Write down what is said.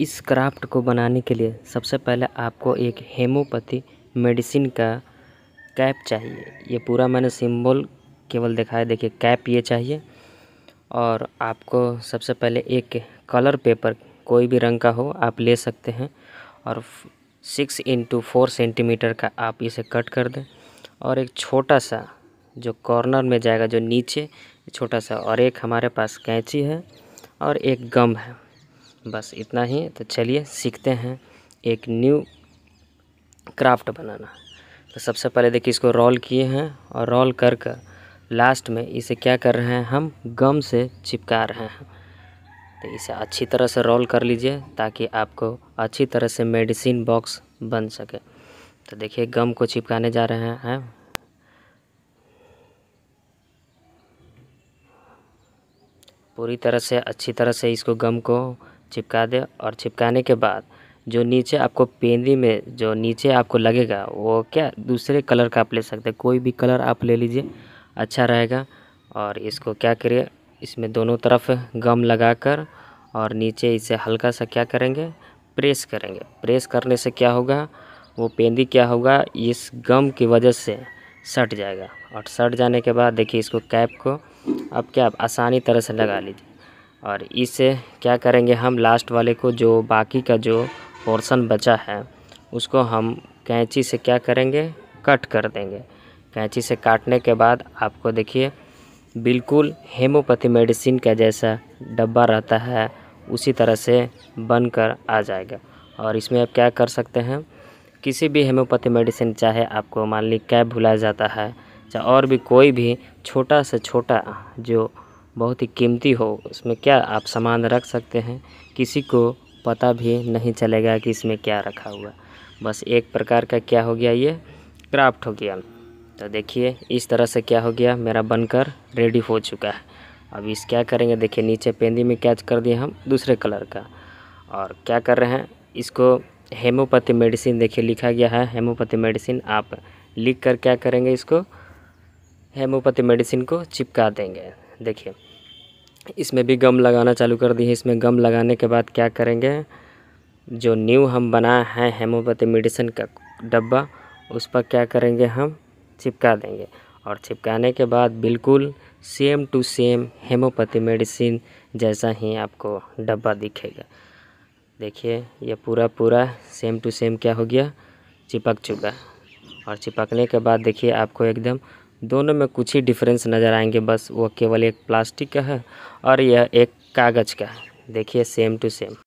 इस क्राफ्ट को बनाने के लिए सबसे पहले आपको एक हेमोपैथी मेडिसिन का कैप चाहिए ये पूरा मैंने सिंबल केवल दिखाया देखिए कैप ये चाहिए और आपको सबसे पहले एक कलर पेपर कोई भी रंग का हो आप ले सकते हैं और सिक्स इंटू फोर सेंटीमीटर का आप इसे कट कर दें और एक छोटा सा जो कॉर्नर में जाएगा जो नीचे छोटा सा और एक हमारे पास कैंची है और एक गम है बस इतना ही तो चलिए सीखते हैं एक न्यू क्राफ्ट बनाना तो सबसे पहले देखिए इसको रोल किए हैं और रोल कर कर लास्ट में इसे क्या कर रहे हैं हम गम से चिपका रहे हैं तो इसे अच्छी तरह से रोल कर लीजिए ताकि आपको अच्छी तरह से मेडिसिन बॉक्स बन सके तो देखिए गम को चिपकाने जा रहे हैं पूरी तरह से अच्छी तरह से इसको गम को चिपका दें और चिपकाने के बाद जो नीचे आपको पेंदी में जो नीचे आपको लगेगा वो क्या दूसरे कलर का आप ले सकते हैं कोई भी कलर आप ले लीजिए अच्छा रहेगा और इसको क्या करिए इसमें दोनों तरफ गम लगाकर और नीचे इसे हल्का सा क्या करेंगे प्रेस करेंगे प्रेस करने से क्या होगा वो पेंदी क्या होगा इस गम की वजह से सट जाएगा और सट जाने के बाद देखिए इसको कैप को अब क्या आप आसानी तरह से लगा लीजिए और इसे क्या करेंगे हम लास्ट वाले को जो बाकी का जो पोर्शन बचा है उसको हम कैंची से क्या करेंगे कट कर देंगे कैंची से काटने के बाद आपको देखिए बिल्कुल हेमोपैथी मेडिसिन का जैसा डब्बा रहता है उसी तरह से बनकर आ जाएगा और इसमें आप क्या कर सकते हैं किसी भी हेम्योपैथी मेडिसिन चाहे आपको मान ली कैब भुलाया जाता है चाहे और भी कोई भी छोटा से छोटा जो बहुत ही कीमती हो उसमें क्या आप सामान रख सकते हैं किसी को पता भी नहीं चलेगा कि इसमें क्या रखा हुआ बस एक प्रकार का क्या हो गया ये क्राफ्ट हो गया तो देखिए इस तरह से क्या हो गया मेरा बनकर रेडी हो चुका है अब इस क्या करेंगे देखिए नीचे पेंदी में कैच कर दिए हम दूसरे कलर का और क्या कर रहे हैं इसको हेमोपैथी मेडिसिन देखिए लिखा गया है हेमोपैथी मेडिसिन आप लिख कर क्या करेंगे इसको हेमोपैथी मेडिसिन को चिपका देंगे देखिए इसमें भी गम लगाना चालू कर दिए इसमें गम लगाने के बाद क्या करेंगे जो न्यू हम बनाए हैं हेमोपैथी मेडिसिन का डब्बा उस पर क्या करेंगे हम चिपका देंगे और चिपकाने के बाद बिल्कुल same to same homeopathy medicine जैसा ही आपको डब्बा दिखेगा देखिए ये पूरा पूरा सेम टू सेम क्या हो गया चिपक चुका है और चिपकने के बाद देखिए आपको एकदम दोनों में कुछ ही डिफरेंस नज़र आएंगे बस वह केवल एक प्लास्टिक का है और यह एक कागज़ का है देखिए सेम टू सेम